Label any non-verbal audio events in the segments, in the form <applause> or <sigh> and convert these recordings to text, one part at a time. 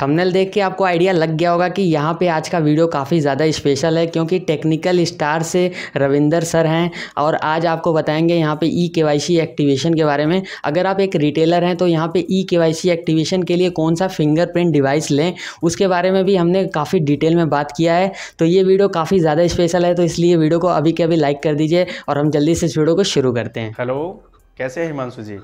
Thumbnail देख के आपको आइडिया लग गया होगा कि यहाँ पे आज का वीडियो काफ़ी ज़्यादा स्पेशल है क्योंकि टेक्निकल स्टार से रविंदर सर हैं और आज आपको बताएंगे यहाँ पे ई के एक्टिवेशन के बारे में अगर आप एक रिटेलर हैं तो यहाँ पे ई के एक्टिवेशन के लिए कौन सा फिंगरप्रिंट डिवाइस लें उसके बारे में भी हमने काफ़ी डिटेल में बात किया है तो ये वीडियो काफ़ी ज़्यादा स्पेशल है तो इसलिए वीडियो को अभी के अभी लाइक कर दीजिए और हम जल्दी से इस वीडियो को शुरू करते हैं हेलो कैसे हैं हिमांशु जी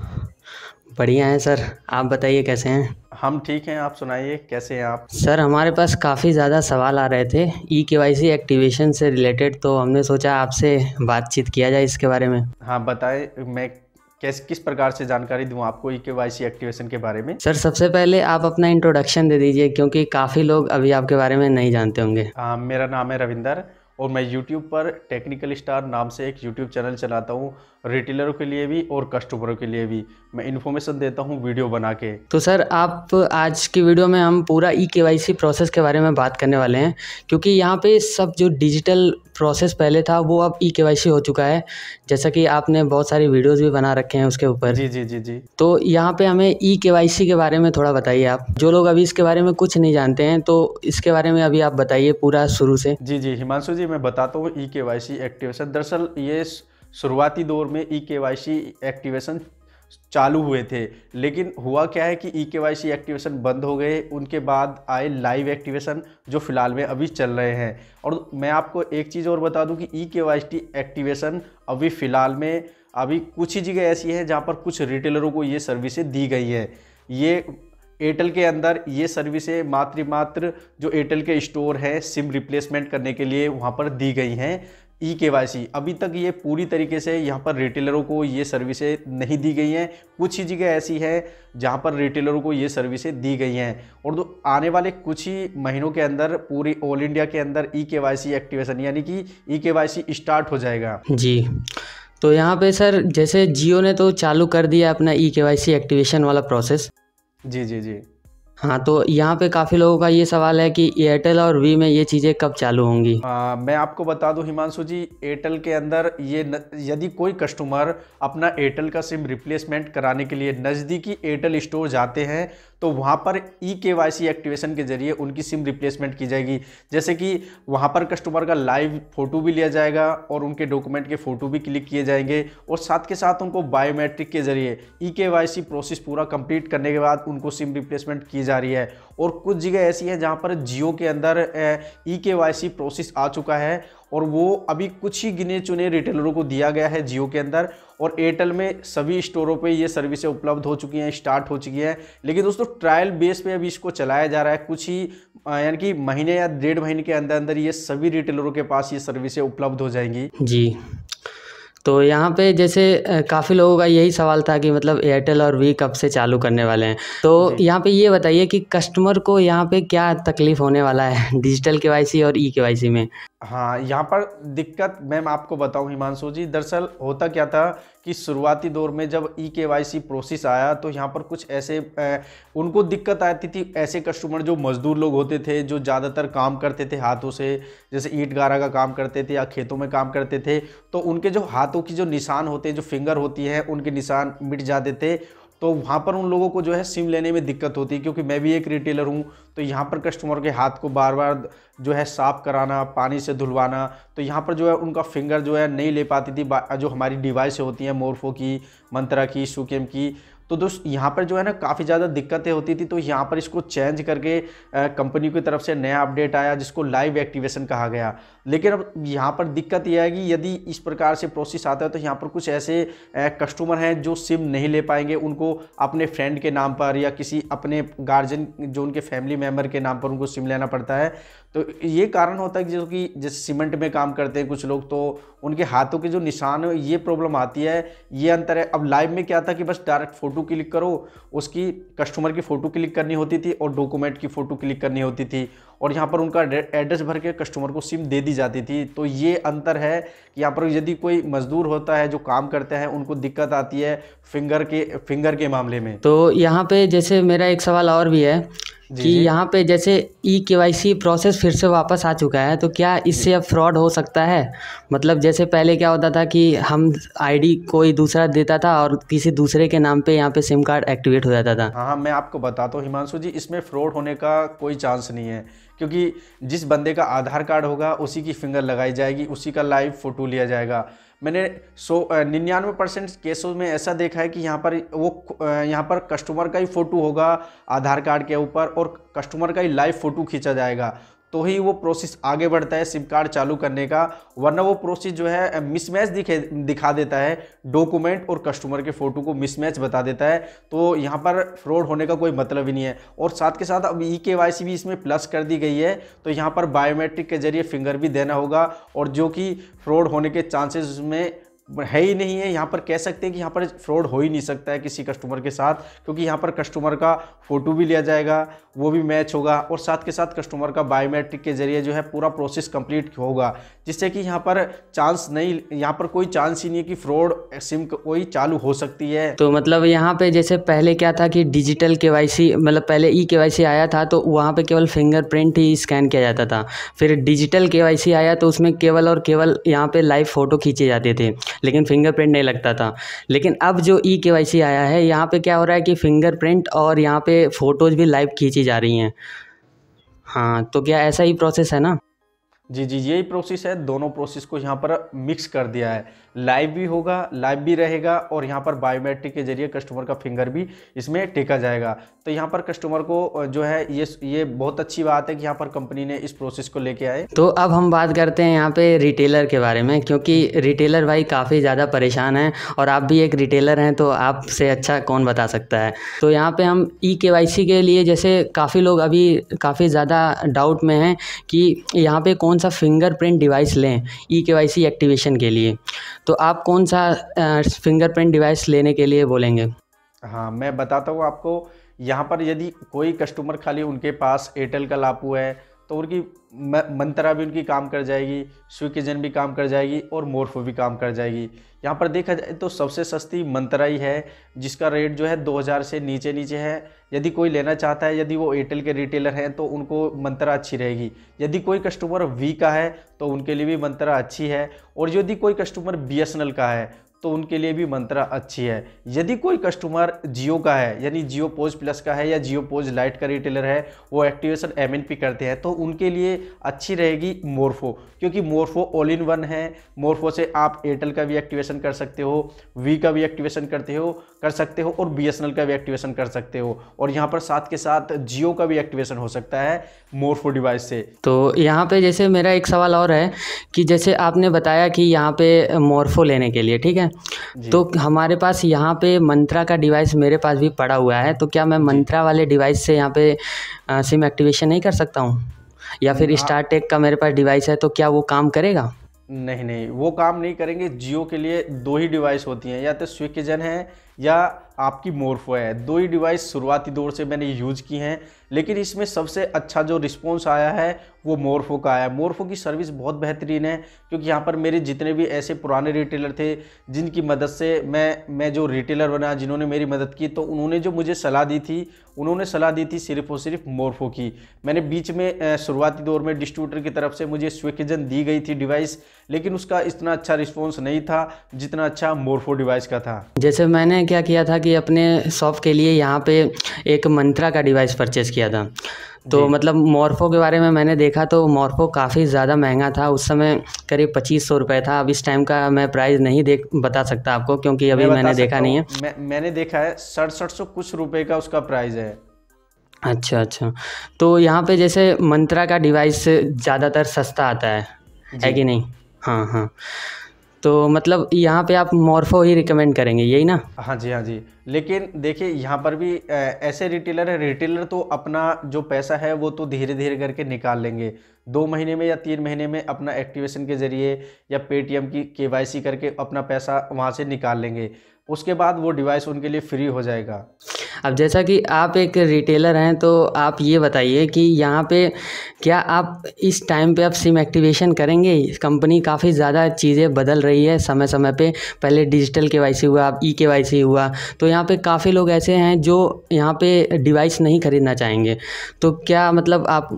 बढ़िया है सर आप बताइए कैसे हैं हम ठीक हैं आप सुनाइए कैसे हैं आप सर हमारे पास काफ़ी ज़्यादा सवाल आ रहे थे E K Y C activation से रिलेटेड तो हमने सोचा आपसे बातचीत किया जाए इसके बारे में हाँ बताए मैं कैस किस प्रकार से जानकारी दूं आपको ई के वाई सी एक्टिवेशन के बारे में सर सबसे पहले आप अपना इंट्रोडक्शन दे दीजिए क्योंकि काफ़ी लोग अभी आपके बारे में नहीं जानते होंगे हाँ, मेरा नाम है रविंदर और मैं यूट्यूब पर टेक्निकल स्टार नाम से एक यूट्यूब चैनल चलाता हूँ रिटेलरों के लिए भी और कस्टमरों के लिए भी मैं इन्फॉर्मेशन देता हूँ वीडियो बना के तो सर आप आज की वीडियो में हम पूरा ई के प्रोसेस के बारे में बात करने वाले हैं क्योंकि यहाँ पे सब जो डिजिटल प्रोसेस पहले था वो अब ई e के हो चुका है जैसा कि आपने बहुत सारी वीडियोज़ भी बना रखे हैं उसके ऊपर जी जी जी जी तो यहाँ पर हमें ई e के के बारे में थोड़ा बताइए आप जो लोग अभी इसके बारे में कुछ नहीं जानते हैं तो इसके बारे में अभी आप बताइए पूरा शुरू से जी जी हिमांशु जी चलिए मैं बताता हूँ ई के वाई सी एक्टिवेशन दरअसल ये शुरुआती दौर में ई के वाई सी एक्टिवेशन चालू हुए थे लेकिन हुआ क्या है कि ई के वाई सी एक्टिवेशन बंद हो गए उनके बाद आए लाइव एक्टिवेशन जो फिलहाल में अभी चल रहे हैं और मैं आपको एक चीज़ और बता दूं कि ई के वाई सी एक्टिवेशन अभी फ़िलहाल में अभी कुछ ही जगह ऐसी है जहाँ पर कुछ रिटेलरों को ये सर्विसें दी गई है ये एयरटेल के अंदर ये सर्विसें मात्र मात्र जो एयरटेल के स्टोर हैं सिम रिप्लेसमेंट करने के लिए वहाँ पर दी गई हैं ई के वाई सी अभी तक ये पूरी तरीके से यहाँ पर रिटेलरों को ये सर्विसें नहीं दी गई हैं कुछ ही जगह ऐसी हैं जहाँ पर रिटेलरों को ये सर्विसें दी गई हैं और तो आने वाले कुछ ही महीनों के अंदर पूरी ऑल इंडिया के अंदर ई के वाई सी एक्टिवेशन यानी कि ई के वाई सी स्टार्ट हो जाएगा जी तो यहाँ पे सर जैसे जियो ने तो चालू कर दिया अपना E K Y C activation वाला प्रोसेस जी, जी, जी। हाँ, तो यहाँ पे काफ़ी लोगों का ये सवाल है कि एयरटेल और वी में ये चीज़ें कब चालू होंगी? आ, मैं आपको बता दूँ हिमांशु जी, एयरटेल के अंदर ये न यदि कोई कस्टमर अपना एयरटेल का सिम रिप्लेसमेंट कराने के लिए नज़दीकी एयरटेल स्टोर जाते हैं, तो वहाँ पर ई के वाई सी एक्टिवेशन के जरिए उनकी सिम रिप्लेसमेंट की जाएगी जैसे कि वहाँ पर कस्टमर का लाइव फ़ोटो भी लिया जाएगा और उनके डॉक्यूमेंट के फ़ोटो भी क्लिक किए जाएंगे और साथ के साथ उनको बायोमेट्रिक के जरिए E K Y C process पूरा कंप्लीट करने के बाद उनको सिम रिप्लेसमेंट की जा रही है और कुछ जगह ऐसी हैं जहाँ पर जियो के अंदर ई के वाई सी प्रोसेस आ चुका है और वो अभी कुछ ही गिने चुने रिटेलरों को दिया गया है जियो के अंदर और एयरटेल में सभी स्टोरों पे ये सर्विसें उपलब्ध हो चुकी हैं स्टार्ट हो चुकी हैं लेकिन दोस्तों ट्रायल बेस पे अभी इसको चलाया जा रहा है कुछ ही यानी कि महीने या डेढ़ महीने के अंदर अंदर ये सभी रिटेलरों के पास ये सर्विसें उपलब्ध हो जाएंगी जी तो यहाँ पे जैसे काफ़ी लोगों का यही सवाल था कि मतलब एयरटेल और वी कब से चालू करने वाले हैं तो यहाँ पे ये बताइए कि कस्टमर को यहाँ पे क्या तकलीफ़ होने वाला है डिजिटल <laughs> के और ई e के में हाँ यहाँ पर दिक्कत मैम आपको बताऊँ हिमांशु जी दरअसल होता क्या था कि शुरुआती दौर में जब ई के वाई सी प्रोसेस आया तो यहाँ पर कुछ ऐसे ए, उनको दिक्कत आती थी ऐसे कस्टमर जो मजदूर लोग होते थे जो ज़्यादातर काम करते थे हाथों से जैसे ईट गारा का काम करते थे या खेतों में काम करते थे तो उनके जो हाथों की जो निशान होते जो फिंगर होती है उनके निशान मिट जाते थे तो वहाँ पर उन लोगों को जो है सिम लेने में दिक्कत होती है क्योंकि मैं भी एक रिटेलर हूँ तो यहाँ पर कस्टमर के हाथ को बार बार जो है साफ़ कराना पानी से धुलवाना तो यहाँ पर जो है उनका फिंगर जो है नहीं ले पाती थी जो हमारी डिवाइस होती हैं मोरफो की मंत्रा की सुकेम की तो दोस्त यहाँ पर जो है ना काफ़ी ज़्यादा दिक्कतें होती थी तो यहाँ पर इसको चेंज करके कंपनी की तरफ से नया अपडेट आया जिसको लाइव एक्टिवेशन कहा गया लेकिन अब यहाँ पर दिक्कत यह है कि यदि इस प्रकार से प्रोसेस आता है तो यहाँ पर कुछ ऐसे कस्टमर हैं जो सिम नहीं ले पाएंगे उनको अपने फ्रेंड के नाम पर या किसी अपने गार्जियन जो उनके फैमिली मेम्बर के नाम पर उनको सिम लेना पड़ता है तो ये कारण होता है कि जो कि जैसे सीमेंट में काम करते हैं कुछ लोग तो उनके हाथों के जो निशान ये प्रॉब्लम आती है ये अंतर है अब लाइव में क्या था कि बस डायरेक्ट फोटो फ़ोटो क्लिक करो उसकी कस्टमर की फ़ोटो क्लिक करनी होती थी और डॉक्यूमेंट की फ़ोटो क्लिक करनी होती थी और यहाँ पर उनका एड्रेस भर के कस्टमर को सिम दे दी जाती थी तो ये अंतर है कि यहाँ पर यदि कोई मज़दूर होता है जो काम करते हैं उनको दिक्कत आती है फिंगर के फिंगर के मामले में तो यहाँ पर जैसे मेरा एक सवाल और भी है कि यहाँ पे जैसे ई के प्रोसेस फिर से वापस आ चुका है तो क्या इससे अब फ्रॉड हो सकता है मतलब जैसे पहले क्या होता था कि हम आईडी कोई दूसरा देता था और किसी दूसरे के नाम पे यहाँ पे सिम कार्ड एक्टिवेट हो जाता था हाँ, हाँ मैं आपको बताता हूँ हिमांशु जी इसमें फ्रॉड होने का कोई चांस नहीं है क्योंकि जिस बंदे का आधार कार्ड होगा उसी की फिंगर लगाई जाएगी उसी का लाइव फ़ोटो लिया जाएगा मैंने सौ निन्यानवे परसेंट केसों में ऐसा देखा है कि यहाँ पर वो यहाँ पर कस्टमर का ही फ़ोटो होगा आधार कार्ड के ऊपर और कस्टमर का ही लाइव फ़ोटो खींचा जाएगा तो ही वो प्रोसेस आगे बढ़ता है सिम कार्ड चालू करने का वरना वो प्रोसेस जो है मिसमैच दिखे दिखा देता है डॉक्यूमेंट और कस्टमर के फ़ोटो को मिसमैच बता देता है तो यहाँ पर फ्रॉड होने का कोई मतलब ही नहीं है और साथ के साथ अब ई के भी इसमें प्लस कर दी गई है तो यहाँ पर बायोमेट्रिक के जरिए फिंगर भी देना होगा और जो कि फ्रॉड होने के चांसेस उसमें है ही नहीं है यहाँ पर कह सकते हैं कि यहाँ पर फ्रॉड हो ही नहीं सकता है किसी कस्टमर के साथ क्योंकि यहाँ पर कस्टमर का फ़ोटो भी लिया जाएगा वो भी मैच होगा और साथ के साथ कस्टमर का बायोमेट्रिक के जरिए जो है पूरा प्रोसेस कंप्लीट होगा जिससे कि यहाँ पर चांस नहीं यहाँ पर कोई चांस ही नहीं है कि फ्रॉड सिम कोई चालू हो सकती है तो मतलब यहाँ पर जैसे पहले क्या था कि डिजिटल के मतलब पहले ई के आया था तो वहाँ पर केवल फिंगरप्रिंट ही स्कैन किया जाता था फिर डिजिटल के आया तो उसमें केवल और केवल यहाँ पर लाइव फ़ोटो खींचे जाते थे लेकिन फिंगरप्रिंट नहीं लगता था लेकिन अब जो ई के वाई सी आया है यहाँ पे क्या हो रहा है कि फिंगरप्रिंट और यहाँ पे फ़ोटोज़ भी लाइव खींची जा रही हैं हाँ तो क्या ऐसा ही प्रोसेस है ना जी जी यही प्रोसेस है दोनों प्रोसेस को यहाँ पर मिक्स कर दिया है लाइव भी होगा लाइव भी रहेगा और यहाँ पर बायोमेट्रिक के जरिए कस्टमर का फिंगर भी इसमें टेका जाएगा तो यहाँ पर कस्टमर को जो है ये ये बहुत अच्छी बात है कि यहाँ पर कंपनी ने इस प्रोसेस को लेके आए तो अब हम बात करते हैं यहाँ पे रिटेलर के बारे में क्योंकि रिटेलर भाई काफ़ी ज़्यादा परेशान है और आप भी एक रिटेलर हैं तो आपसे अच्छा कौन बता सकता है तो यहाँ पर हम ई के के लिए जैसे काफ़ी लोग अभी काफ़ी ज़्यादा डाउट में हैं कि यहाँ पे कौन सा फिंगरप्रिंट डिवाइस लें ई के एक्टिवेशन के लिए तो आप कौन सा फिंगरप्रिंट डिवाइस लेने के लिए बोलेंगे हाँ मैं बताता हूँ आपको यहाँ पर यदि कोई कस्टमर खाली उनके पास एयरटेल का लापू है तो उनकी मंत्रा भी उनकी काम कर जाएगी स्विकिजन भी काम कर जाएगी और मोर्फो भी काम कर जाएगी यहाँ पर देखा जाए तो सबसे सस्ती मंत्रा ही है जिसका रेट जो है 2000 से नीचे नीचे है यदि कोई लेना चाहता है यदि वो एयरटेल के रिटेलर हैं तो उनको मंत्रा अच्छी रहेगी यदि कोई कस्टमर वी का है तो उनके लिए भी मंत्रा अच्छी है और यदि कोई कस्टमर बी का है तो उनके लिए भी मंत्रा अच्छी है यदि कोई कस्टमर जियो का है यानी जियो पोज प्लस का है या जियो पोज लाइट का रिटेलर है वो एक्टिवेशन एम करते हैं तो उनके लिए अच्छी रहेगी मोरफो क्योंकि मोरफो ऑल इन वन है मोरफो से आप एयरटेल का भी एक्टिवेशन कर सकते हो वी का भी एक्टिवेशन करते हो कर सकते हो और बी का भी एक्टिवेशन कर सकते हो और यहाँ पर साथ के साथ जियो का भी एक्टिवेशन हो सकता है मोरफो डिवाइस से तो यहाँ पर जैसे मेरा एक सवाल और है कि जैसे आपने बताया कि यहाँ पर मोरफो लेने के लिए ठीक है तो हमारे पास यहाँ पे मंत्रा का डिवाइस मेरे पास भी पड़ा हुआ है तो क्या मैं मंत्रा वाले डिवाइस से यहाँ पे सिम एक्टिवेशन नहीं कर सकता हूँ या फिर स्टारटेक हाँ। का मेरे पास डिवाइस है तो क्या वो काम करेगा नहीं नहीं वो काम नहीं करेंगे जियो के लिए दो ही डिवाइस होती हैं या तो स्विकजन है या आपकी मोरफो है दो ही डिवाइस शुरुआती दौर से मैंने यूज की हैं लेकिन इसमें सबसे अच्छा जो रिस्पॉन्स आया है वो मोरफो का आया मोरफो की सर्विस बहुत बेहतरीन है क्योंकि यहाँ पर मेरे जितने भी ऐसे पुराने रिटेलर थे जिनकी मदद से मैं मैं जो रिटेलर बना जिन्होंने मेरी मदद की तो उन्होंने जो मुझे सलाह दी थी उन्होंने सलाह दी थी सिर्फ और सिर्फ मोरफो की मैंने बीच में शुरुआती दौर में डिस्ट्रीब्यूटर की तरफ से मुझे स्विकजन दी गई थी डिवाइस लेकिन उसका इतना अच्छा रिस्पॉन्स नहीं था जितना अच्छा मोरफो डिवाइस का था जैसे मैंने क्या किया था कि अपने शॉप के लिए यहाँ पर एक मंत्रा का डिवाइस परचेज़ किया किया था तो मतलब मॉर्फो के बारे में मैंने देखा तो मॉर्फो काफ़ी ज़्यादा महंगा था उस समय करीब पच्चीस सौ रुपये था अब इस टाइम का मैं प्राइस नहीं देख बता सकता आपको क्योंकि अभी मैं मैंने देखा नहीं है मैं, मैंने देखा है सड़सठ सौ कुछ रुपये का उसका प्राइस है अच्छा अच्छा तो यहाँ पे जैसे मंत्रा का डिवाइस ज़्यादातर सस्ता आता है है कि नहीं हाँ हाँ तो मतलब यहाँ पे आप मोरफो ही रिकमेंड करेंगे यही ना हाँ जी हाँ जी लेकिन देखिए यहाँ पर भी ऐसे रिटेलर है रिटेलर तो अपना जो पैसा है वो तो धीरे धीरे करके निकाल लेंगे दो महीने में या तीन महीने में अपना एक्टिवेशन के ज़रिए या पेटीएम की के करके अपना पैसा वहाँ से निकाल लेंगे उसके बाद वो डिवाइस उनके लिए फ्री हो जाएगा अब जैसा कि आप एक रिटेलर हैं तो आप ये बताइए कि यहाँ पे क्या आप इस टाइम पे आप सिम एक्टिवेशन करेंगे कंपनी काफ़ी ज़्यादा चीज़ें बदल रही है समय समय पे पहले डिजिटल के हुआ अब ई e के हुआ तो यहाँ पे काफ़ी लोग ऐसे हैं जो यहाँ पे डिवाइस नहीं ख़रीदना चाहेंगे तो क्या मतलब आप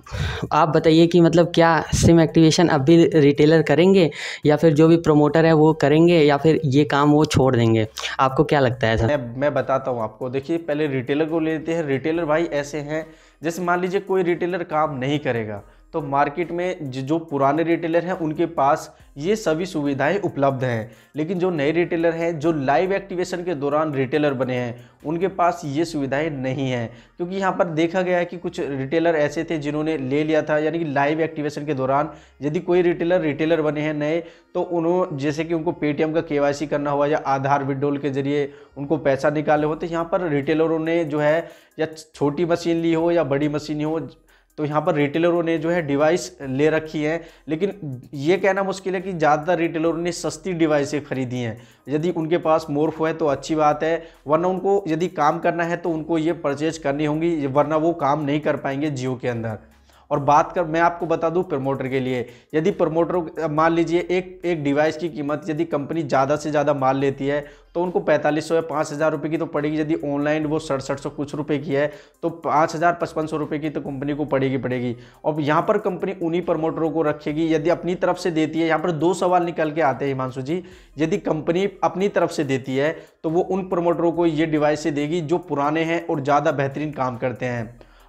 आप बताइए कि मतलब क्या सिम एक्टिवेशन अब भी रिटेलर करेंगे या फिर जो भी प्रोमोटर है वो करेंगे या फिर ये काम वो छोड़ देंगे आपको क्या लगता है सर मैं मैं बताता हूँ आपको देखिए पहले रिटेलर को ले लेते हैं रिटेलर भाई ऐसे हैं जैसे मान लीजिए कोई रिटेलर काम नहीं करेगा तो मार्केट में जो पुराने रिटेलर हैं उनके पास ये सभी सुविधाएं उपलब्ध हैं लेकिन जो नए रिटेलर हैं जो लाइव एक्टिवेशन के दौरान रिटेलर बने हैं उनके पास ये सुविधाएं नहीं हैं क्योंकि यहाँ पर देखा गया है कि कुछ रिटेलर ऐसे थे जिन्होंने ले लिया था यानी कि लाइव एक्टिवेशन के दौरान यदि कोई रिटेलर रिटेलर बने हैं नए तो उन्होंने जैसे कि उनको पेटीएम का के करना हुआ या आधार विड्रोल के जरिए उनको पैसा निकाले हो तो यहाँ पर रिटेलरों ने जो है या छोटी मशीन ली हो या बड़ी मशीन हो तो यहाँ पर रिटेलरों ने जो है डिवाइस ले रखी है लेकिन ये कहना मुश्किल है कि ज़्यादातर रिटेलरों ने सस्ती डिवाइसें खरीदी हैं यदि उनके पास मोर्फ है तो अच्छी बात है वरना उनको यदि काम करना है तो उनको ये परचेज करनी होंगी वरना वो काम नहीं कर पाएंगे जियो के अंदर और बात कर मैं आपको बता दूं प्रमोटर के लिए यदि प्रमोटर मान लीजिए एक एक डिवाइस की कीमत यदि कंपनी ज़्यादा से ज़्यादा माल लेती है तो उनको पैंतालीस सौ या पाँच हज़ार रुपये की तो पड़ेगी यदि ऑनलाइन वो सड़सठ सौ कुछ रुपये की है तो पाँच हज़ार पचपन सौ रुपये की तो कंपनी को पड़ेगी पड़ेगी और यहाँ पर कंपनी उन्हीं प्रमोटरों को रखेगी यदि अपनी तरफ से देती है यहाँ पर दो सवाल निकल के आते हैं हिमांशु जी यदि कंपनी अपनी तरफ से देती है तो वो उन प्रमोटरों को ये डिवाइसें देगी जो पुराने हैं और ज़्यादा बेहतरीन काम करते हैं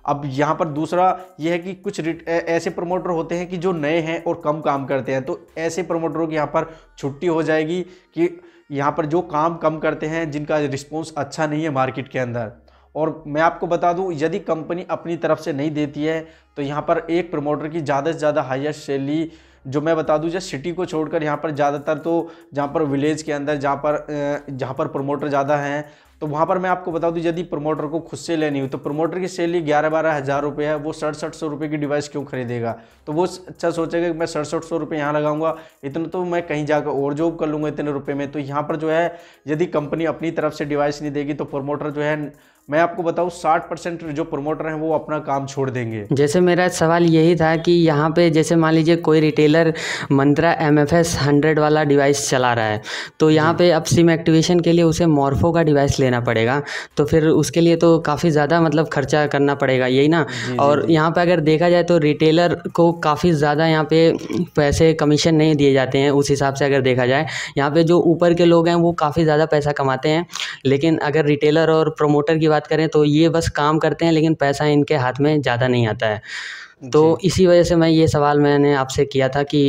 अब यहाँ पर दूसरा यह है कि कुछ ऐसे प्रमोटर होते हैं कि जो नए हैं और कम काम करते हैं तो ऐसे प्रमोटरों की यहाँ पर छुट्टी हो जाएगी कि यहाँ पर जो काम कम करते हैं जिनका रिस्पॉन्स अच्छा नहीं है मार्केट के अंदर और मैं आपको बता दूं यदि कंपनी अपनी तरफ से नहीं देती है तो यहाँ पर एक प्रमोटर की ज़्यादा से ज़्यादा हाइस्ट सैलरी जो मैं बता दूं जैसे सिटी को छोड़कर यहाँ पर ज़्यादातर तो जहाँ पर विलेज के अंदर जहाँ पर जहाँ पर प्रमोटर ज़्यादा हैं तो वहाँ पर मैं आपको बता दूँ यदि प्रमोटर को खुद से लेनी हो तो प्रमोटर की सैलरी ग्यारह बारह हज़ार रुपये है वो सड़सठ सौ रुपये की डिवाइस क्यों खरीदेगा तो वो अच्छा सोचेगा कि मैं सड़सठ सौ रुपये यहाँ लगाऊंगा इतना तो मैं कहीं जाकर और जॉब कर लूँगा इतने रुपये में तो यहाँ पर जो है यदि कंपनी अपनी तरफ से डिवाइस नहीं देगी तो प्रमोटर जो है मैं आपको बताऊँ साठ परसेंट जो प्रमोटर हैं वो अपना काम छोड़ देंगे जैसे मेरा सवाल यही था कि यहाँ पे जैसे मान लीजिए कोई retailer Mantra M F S hundred वाला डिवाइस चला रहा है तो यहाँ पे अब सिम एक्टिवेशन के लिए उसे मॉर्फो का डिवाइस लेना पड़ेगा तो फिर उसके लिए तो काफ़ी ज़्यादा मतलब खर्चा करना पड़ेगा यही ना जी, और यहाँ पर अगर देखा जाए तो रिटेलर को काफ़ी ज़्यादा यहाँ पे पैसे कमीशन नहीं दिए जाते हैं उस हिसाब से अगर देखा जाए यहाँ पर जो ऊपर के लोग हैं वो काफ़ी ज़्यादा पैसा कमाते हैं लेकिन अगर रिटेलर और प्रोमोटर की बात बात करें तो ये बस काम करते हैं लेकिन पैसा इनके हाथ में ज़्यादा नहीं आता है तो इसी वजह से मैं ये सवाल मैंने आपसे किया था कि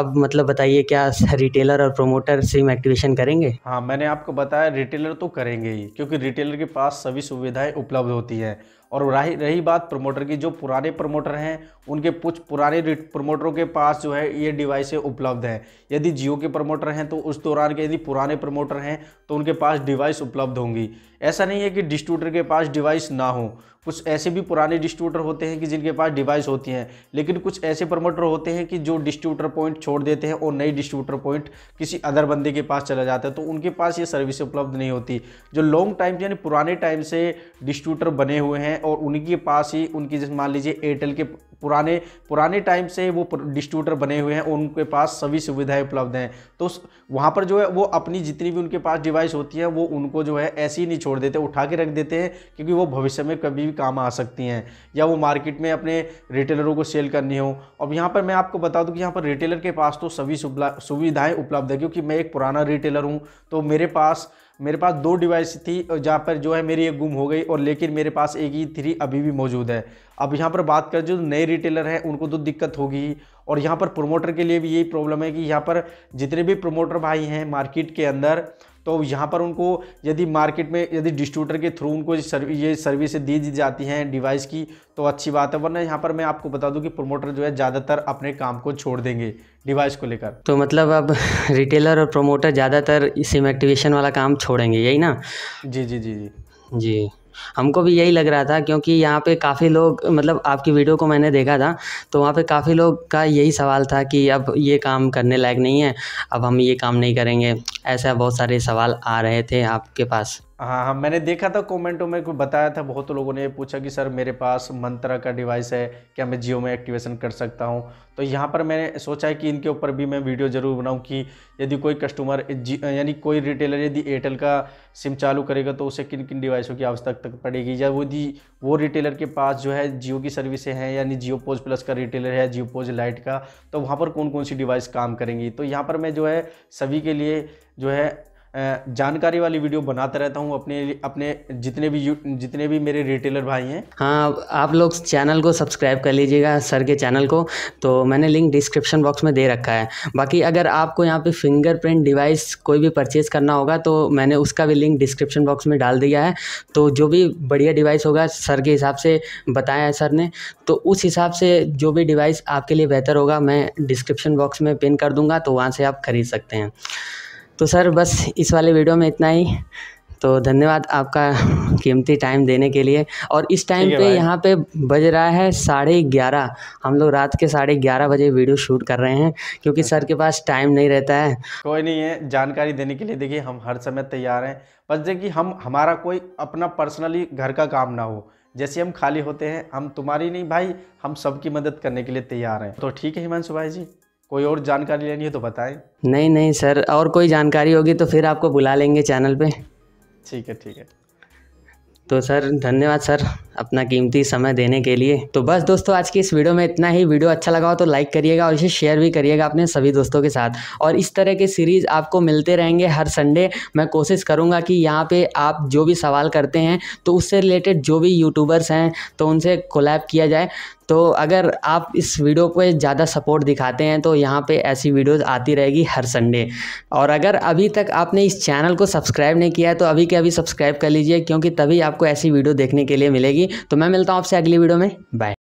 अब मतलब बताइए क्या रिटेलर और प्रोमोटर सिम एक्टिवेशन करेंगे हाँ मैंने आपको बताया रिटेलर तो करेंगे ही क्योंकि रिटेलर के पास सभी सुविधाएं उपलब्ध होती हैं और रही रही बात प्रमोटर की जो पुराने प्रमोटर हैं उनके कुछ पुराने प्रमोटरों के पास जो है ये डिवाइसें उपलब्ध हैं यदि जियो के प्रमोटर हैं तो उस दौरान के यदि पुराने प्रमोटर हैं तो उनके पास डिवाइस उपलब्ध होंगी ऐसा नहीं है कि डिस्ट्रीब्यूटर के पास डिवाइस ना हो कुछ ऐसे भी पुराने डिस्ट्रीब्यूटर होते हैं कि जिनके पास डिवाइस होती हैं लेकिन कुछ ऐसे प्रमोटर होते हैं कि जो डिस्ट्रीब्यूटर पॉइंट छोड़ देते हैं और नई डिस्ट्रीब्यूटर पॉइंट किसी अदर बंदे के पास चला जाता है तो उनके पास ये सर्विस उपलब्ध नहीं होती जो लॉन्ग टाइम यानी पुराने टाइम से डिस्ट्रीब्यूटर बने हुए हैं और और उनके पास ही उनकी जैसे मान लीजिए एयरटेल के पुराने पुराने टाइम से वो डिस्ट्रीब्यूटर बने हुए हैं उनके पास सभी सुविधाएं उपलब्ध हैं तो वहाँ पर जो है वो अपनी जितनी भी उनके पास डिवाइस होती है वो उनको जो है ऐसे ही नहीं छोड़ देते उठा के रख देते हैं क्योंकि वो भविष्य में कभी भी काम आ सकती हैं या वो मार्केट में अपने रिटेलरों को सेल करनी हो अब यहाँ पर मैं आपको बता दूँ कि यहाँ पर रिटेलर के पास तो सभी सुविधाएँ उपलब्ध है क्योंकि मैं एक पुराना रिटेलर हूँ तो मेरे पास मेरे पास दो डिवाइस थी जहाँ पर जो है मेरी एक गुम हो गई और लेकिन मेरे पास एक ही थ्री अभी भी मौजूद है अब यहाँ पर बात करें जो नए रिटेलर हैं उनको तो दिक्कत होगी और यहाँ पर प्रोमोटर के लिए भी यही प्रॉब्लम है कि यहाँ पर जितने भी प्रोमोटर भाई हैं मार्केट के अंदर तो यहाँ पर उनको यदि मार्केट में यदि डिस्ट्रीब्यूटर के थ्रू उनको ये सर्विस दी जाती हैं डिवाइस की तो अच्छी बात है वरना यहाँ पर मैं आपको बता दूँ कि प्रोमोटर जो है ज़्यादातर अपने काम को छोड़ देंगे डिवाइस को लेकर तो मतलब अब <laughs> रिटेलर और प्रोमोटर ज़्यादातर सिम एक्टिवेशन वाला काम छोड़ेंगे यही ना जी जी जी जी जी हमको भी यही लग रहा था क्योंकि यहाँ पे काफ़ी लोग मतलब आपकी वीडियो को मैंने देखा था तो वहाँ पे काफ़ी लोग का यही सवाल था कि अब ये काम करने लायक नहीं है अब हम ये काम नहीं करेंगे ऐसा बहुत सारे सवाल आ रहे थे आपके पास हाँ हाँ मैंने देखा था कमेंटों में कोई बताया था बहुत लोगों ने पूछा कि सर मेरे पास मंत्रा का डिवाइस है क्या मैं जियो में एक्टिवेशन कर सकता हूँ तो यहाँ पर मैंने सोचा है कि इनके ऊपर भी मैं वीडियो ज़रूर बनाऊँ कि यदि कोई कस्टमर यानी कोई रिटेलर यदि एयरटेल का सिम चालू करेगा तो उसे किन किन डिवाइसों की आवश्यकता तक, पड़ेगी या यदि वो, वो रिटेलर के पास जो है जियो की सर्विसें हैं यानी जियो पोज प्लस का रिटेलर है जियो पोज लाइट का तो वहाँ पर कौन कौन सी डिवाइस काम करेंगी तो यहाँ पर मैं जो है सभी के लिए जो है जानकारी वाली वीडियो बनाता रहता हूँ अपने अपने जितने भी जितने भी मेरे रिटेलर भाई हैं हाँ आप लोग चैनल को सब्सक्राइब कर लीजिएगा सर के चैनल को तो मैंने लिंक डिस्क्रिप्शन बॉक्स में दे रखा है बाकी अगर आपको यहाँ पे फिंगरप्रिंट डिवाइस कोई भी परचेज करना होगा तो मैंने उसका भी लिंक डिस्क्रिप्शन बॉक्स में डाल दिया है तो जो भी बढ़िया डिवाइस होगा सर के हिसाब से बताया है सर ने तो उस हिसाब से जो भी डिवाइस आपके लिए बेहतर होगा मैं डिस्क्रिप्शन बॉक्स में पिन कर दूँगा तो वहाँ से आप ख़रीद सकते हैं तो सर बस इस वाले वीडियो में इतना ही तो धन्यवाद आपका कीमती टाइम देने के लिए और इस टाइम पे यहाँ पे बज रहा है साढ़े ग्यारह हम लोग रात के साढ़े ग्यारह बजे वीडियो शूट कर रहे हैं क्योंकि अच्छा। सर के पास टाइम नहीं रहता है कोई नहीं है जानकारी देने के लिए देखिए हम हर समय तैयार हैं बस देखिए हम हमारा कोई अपना पर्सनली घर का काम ना हो जैसे हम खाली होते हैं हम तुम्हारी नहीं भाई हम सबकी मदद करने के लिए तैयार हैं तो ठीक है हिमांशु भाई जी कोई और जानकारी लेनी है तो बताएं नहीं नहीं सर और कोई जानकारी होगी तो फिर आपको बुला लेंगे चैनल पे ठीक है ठीक है तो सर धन्यवाद सर अपना कीमती समय देने के लिए तो बस दोस्तों आज की इस वीडियो में इतना ही वीडियो अच्छा लगा हो तो लाइक करिएगा और इसे शेयर भी करिएगा अपने सभी दोस्तों के साथ और इस तरह के सीरीज़ आपको मिलते रहेंगे हर संडे मैं कोशिश करूँगा कि यहाँ पे आप जो भी सवाल करते हैं तो उससे रिलेटेड जो भी यूट्यूबर्स हैं तो उनसे कोलैब किया जाए तो अगर आप इस वीडियो पर ज़्यादा सपोर्ट दिखाते हैं तो यहाँ पर ऐसी वीडियोज़ आती रहेगी हर संडे और अगर अभी तक आपने इस चैनल को सब्सक्राइब नहीं किया है तो अभी के अभी सब्सक्राइब कर लीजिए क्योंकि तभी आप आपको ऐसी वीडियो देखने के लिए मिलेगी तो मैं मिलता हूँ आपसे अगली वीडियो में बाय